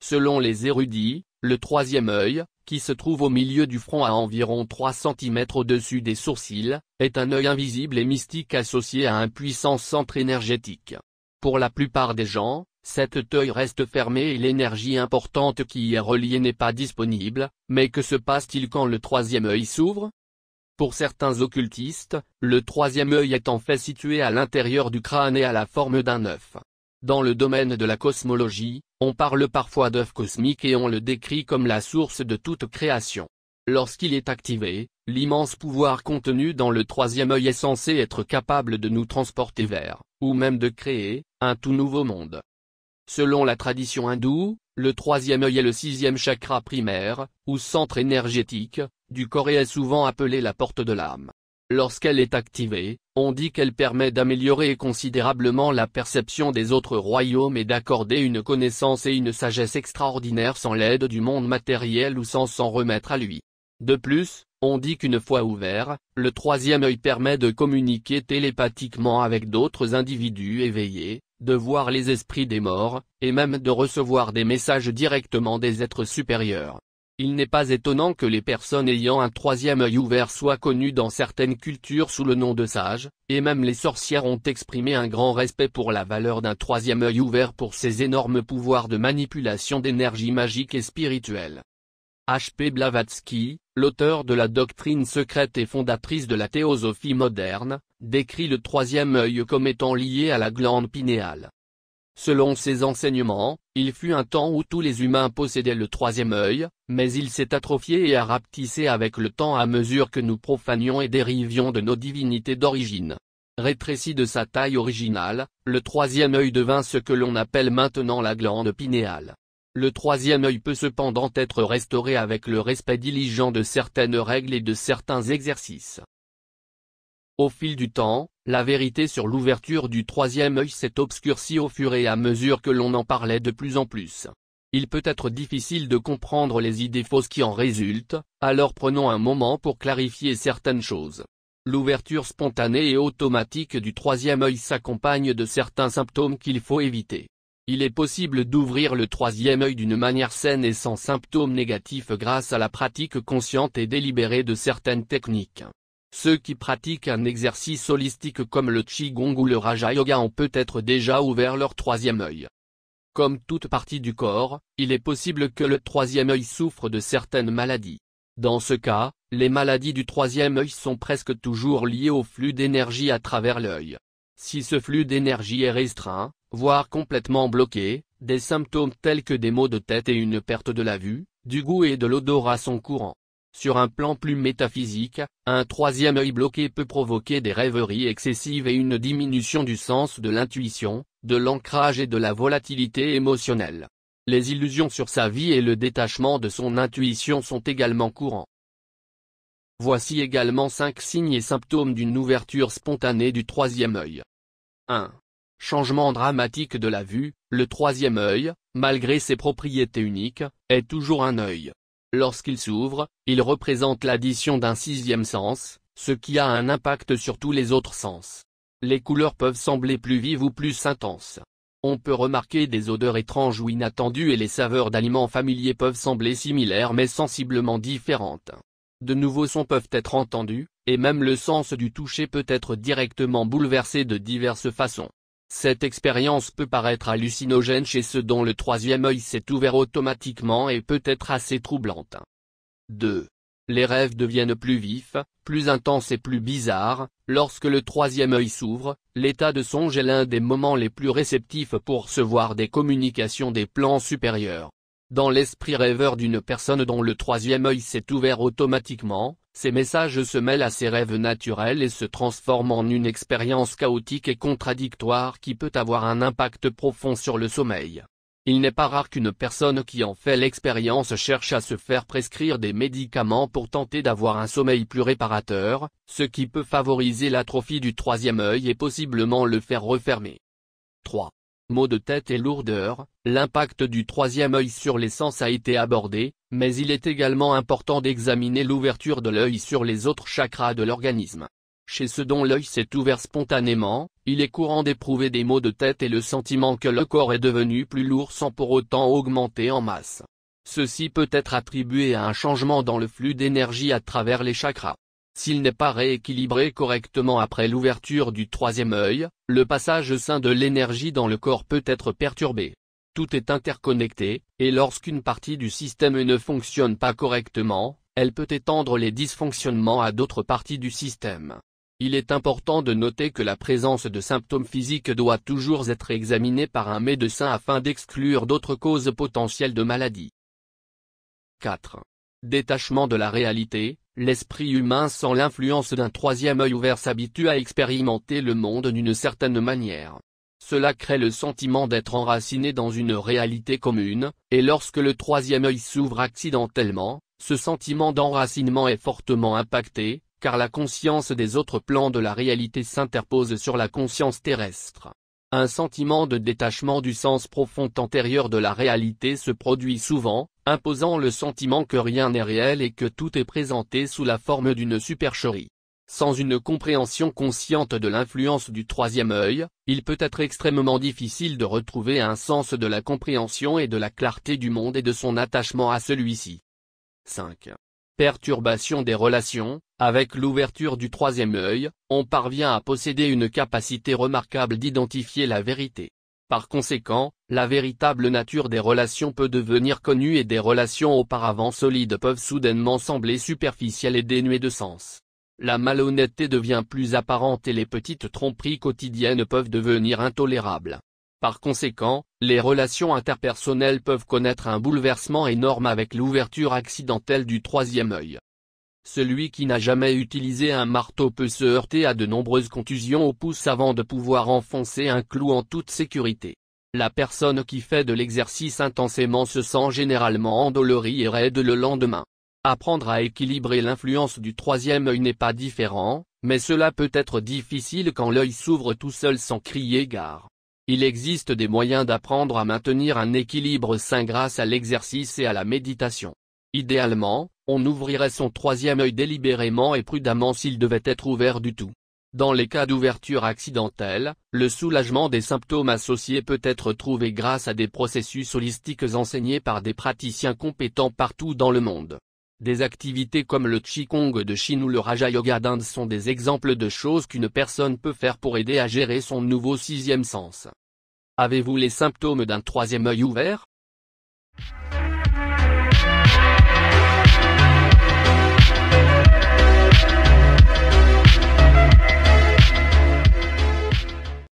Selon les érudits, le troisième œil, qui se trouve au milieu du front à environ 3 cm au-dessus des sourcils, est un œil invisible et mystique associé à un puissant centre énergétique. Pour la plupart des gens, cet œil reste fermé et l'énergie importante qui y est reliée n'est pas disponible, mais que se passe-t-il quand le troisième œil s'ouvre Pour certains occultistes, le troisième œil est en fait situé à l'intérieur du crâne et à la forme d'un œuf. Dans le domaine de la cosmologie, on parle parfois d'œuf cosmique et on le décrit comme la source de toute création. Lorsqu'il est activé, L'immense pouvoir contenu dans le troisième œil est censé être capable de nous transporter vers, ou même de créer, un tout nouveau monde. Selon la tradition hindoue, le troisième œil est le sixième chakra primaire, ou centre énergétique, du corps et est souvent appelé la porte de l'âme. Lorsqu'elle est activée, on dit qu'elle permet d'améliorer considérablement la perception des autres royaumes et d'accorder une connaissance et une sagesse extraordinaires sans l'aide du monde matériel ou sans s'en remettre à lui. De plus, on dit qu'une fois ouvert, le troisième œil permet de communiquer télépathiquement avec d'autres individus éveillés, de voir les esprits des morts, et même de recevoir des messages directement des êtres supérieurs. Il n'est pas étonnant que les personnes ayant un troisième œil ouvert soient connues dans certaines cultures sous le nom de sages, et même les sorcières ont exprimé un grand respect pour la valeur d'un troisième œil ouvert pour ses énormes pouvoirs de manipulation d'énergie magique et spirituelle. H.P. Blavatsky, l'auteur de la doctrine secrète et fondatrice de la théosophie moderne, décrit le troisième œil comme étant lié à la glande pinéale. Selon ses enseignements, il fut un temps où tous les humains possédaient le troisième œil, mais il s'est atrophié et a rapetissé avec le temps à mesure que nous profanions et dérivions de nos divinités d'origine. Rétréci de sa taille originale, le troisième œil devint ce que l'on appelle maintenant la glande pinéale. Le troisième œil peut cependant être restauré avec le respect diligent de certaines règles et de certains exercices. Au fil du temps, la vérité sur l'ouverture du troisième œil s'est obscurcie au fur et à mesure que l'on en parlait de plus en plus. Il peut être difficile de comprendre les idées fausses qui en résultent, alors prenons un moment pour clarifier certaines choses. L'ouverture spontanée et automatique du troisième œil s'accompagne de certains symptômes qu'il faut éviter. Il est possible d'ouvrir le troisième œil d'une manière saine et sans symptômes négatifs grâce à la pratique consciente et délibérée de certaines techniques. Ceux qui pratiquent un exercice holistique comme le Qigong ou le Raja Yoga ont peut-être déjà ouvert leur troisième œil. Comme toute partie du corps, il est possible que le troisième œil souffre de certaines maladies. Dans ce cas, les maladies du troisième œil sont presque toujours liées au flux d'énergie à travers l'œil. Si ce flux d'énergie est restreint, voire complètement bloqué, des symptômes tels que des maux de tête et une perte de la vue, du goût et de l'odorat sont courants. Sur un plan plus métaphysique, un troisième œil bloqué peut provoquer des rêveries excessives et une diminution du sens de l'intuition, de l'ancrage et de la volatilité émotionnelle. Les illusions sur sa vie et le détachement de son intuition sont également courants. Voici également cinq signes et symptômes d'une ouverture spontanée du troisième œil. 1. Changement dramatique de la vue, le troisième œil, malgré ses propriétés uniques, est toujours un œil. Lorsqu'il s'ouvre, il représente l'addition d'un sixième sens, ce qui a un impact sur tous les autres sens. Les couleurs peuvent sembler plus vives ou plus intenses. On peut remarquer des odeurs étranges ou inattendues et les saveurs d'aliments familiers peuvent sembler similaires mais sensiblement différentes de nouveaux sons peuvent être entendus, et même le sens du toucher peut être directement bouleversé de diverses façons. Cette expérience peut paraître hallucinogène chez ceux dont le troisième œil s'est ouvert automatiquement et peut être assez troublante. 2. Les rêves deviennent plus vifs, plus intenses et plus bizarres, lorsque le troisième œil s'ouvre, l'état de songe est l'un des moments les plus réceptifs pour se voir des communications des plans supérieurs. Dans l'esprit rêveur d'une personne dont le troisième œil s'est ouvert automatiquement, ces messages se mêlent à ses rêves naturels et se transforment en une expérience chaotique et contradictoire qui peut avoir un impact profond sur le sommeil. Il n'est pas rare qu'une personne qui en fait l'expérience cherche à se faire prescrire des médicaments pour tenter d'avoir un sommeil plus réparateur, ce qui peut favoriser l'atrophie du troisième œil et possiblement le faire refermer. 3. Maux de tête et lourdeur, l'impact du troisième œil sur les sens a été abordé, mais il est également important d'examiner l'ouverture de l'œil sur les autres chakras de l'organisme. Chez ceux dont l'œil s'est ouvert spontanément, il est courant d'éprouver des maux de tête et le sentiment que le corps est devenu plus lourd sans pour autant augmenter en masse. Ceci peut être attribué à un changement dans le flux d'énergie à travers les chakras. S'il n'est pas rééquilibré correctement après l'ouverture du troisième œil, le passage sain de l'énergie dans le corps peut être perturbé. Tout est interconnecté, et lorsqu'une partie du système ne fonctionne pas correctement, elle peut étendre les dysfonctionnements à d'autres parties du système. Il est important de noter que la présence de symptômes physiques doit toujours être examinée par un médecin afin d'exclure d'autres causes potentielles de maladie. 4. Détachement de la réalité, l'esprit humain sans l'influence d'un troisième œil ouvert s'habitue à expérimenter le monde d'une certaine manière. Cela crée le sentiment d'être enraciné dans une réalité commune, et lorsque le troisième œil s'ouvre accidentellement, ce sentiment d'enracinement est fortement impacté, car la conscience des autres plans de la réalité s'interpose sur la conscience terrestre. Un sentiment de détachement du sens profond antérieur de la réalité se produit souvent, imposant le sentiment que rien n'est réel et que tout est présenté sous la forme d'une supercherie. Sans une compréhension consciente de l'influence du troisième œil, il peut être extrêmement difficile de retrouver un sens de la compréhension et de la clarté du monde et de son attachement à celui-ci. 5. Perturbation des relations, avec l'ouverture du troisième œil, on parvient à posséder une capacité remarquable d'identifier la vérité. Par conséquent, la véritable nature des relations peut devenir connue et des relations auparavant solides peuvent soudainement sembler superficielles et dénuées de sens. La malhonnêteté devient plus apparente et les petites tromperies quotidiennes peuvent devenir intolérables. Par conséquent, les relations interpersonnelles peuvent connaître un bouleversement énorme avec l'ouverture accidentelle du troisième œil. Celui qui n'a jamais utilisé un marteau peut se heurter à de nombreuses contusions au pouce avant de pouvoir enfoncer un clou en toute sécurité. La personne qui fait de l'exercice intensément se sent généralement endolorie et raide le lendemain. Apprendre à équilibrer l'influence du troisième œil n'est pas différent, mais cela peut être difficile quand l'œil s'ouvre tout seul sans crier gare. Il existe des moyens d'apprendre à maintenir un équilibre sain grâce à l'exercice et à la méditation. Idéalement, on ouvrirait son troisième œil délibérément et prudemment s'il devait être ouvert du tout. Dans les cas d'ouverture accidentelle, le soulagement des symptômes associés peut être trouvé grâce à des processus holistiques enseignés par des praticiens compétents partout dans le monde. Des activités comme le Qigong de Chine ou le Raja Yoga d'Inde sont des exemples de choses qu'une personne peut faire pour aider à gérer son nouveau sixième sens. Avez-vous les symptômes d'un troisième œil ouvert